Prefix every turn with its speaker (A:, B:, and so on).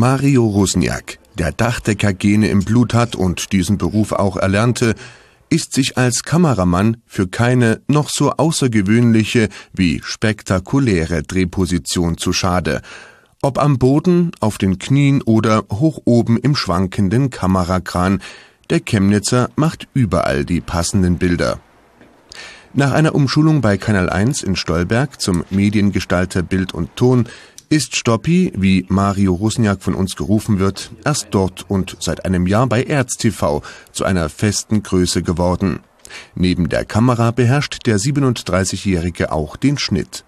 A: Mario Rusniak, der Dachdecker-Gene im Blut hat und diesen Beruf auch erlernte, ist sich als Kameramann für keine noch so außergewöhnliche wie spektakuläre Drehposition zu schade, ob am Boden, auf den Knien oder hoch oben im schwankenden Kamerakran, der Chemnitzer macht überall die passenden Bilder. Nach einer Umschulung bei Kanal 1 in Stolberg zum Mediengestalter Bild und Ton ist Stoppi, wie Mario Rusniak von uns gerufen wird, erst dort und seit einem Jahr bei ErzTV zu einer festen Größe geworden. Neben der Kamera beherrscht der 37-Jährige auch den Schnitt.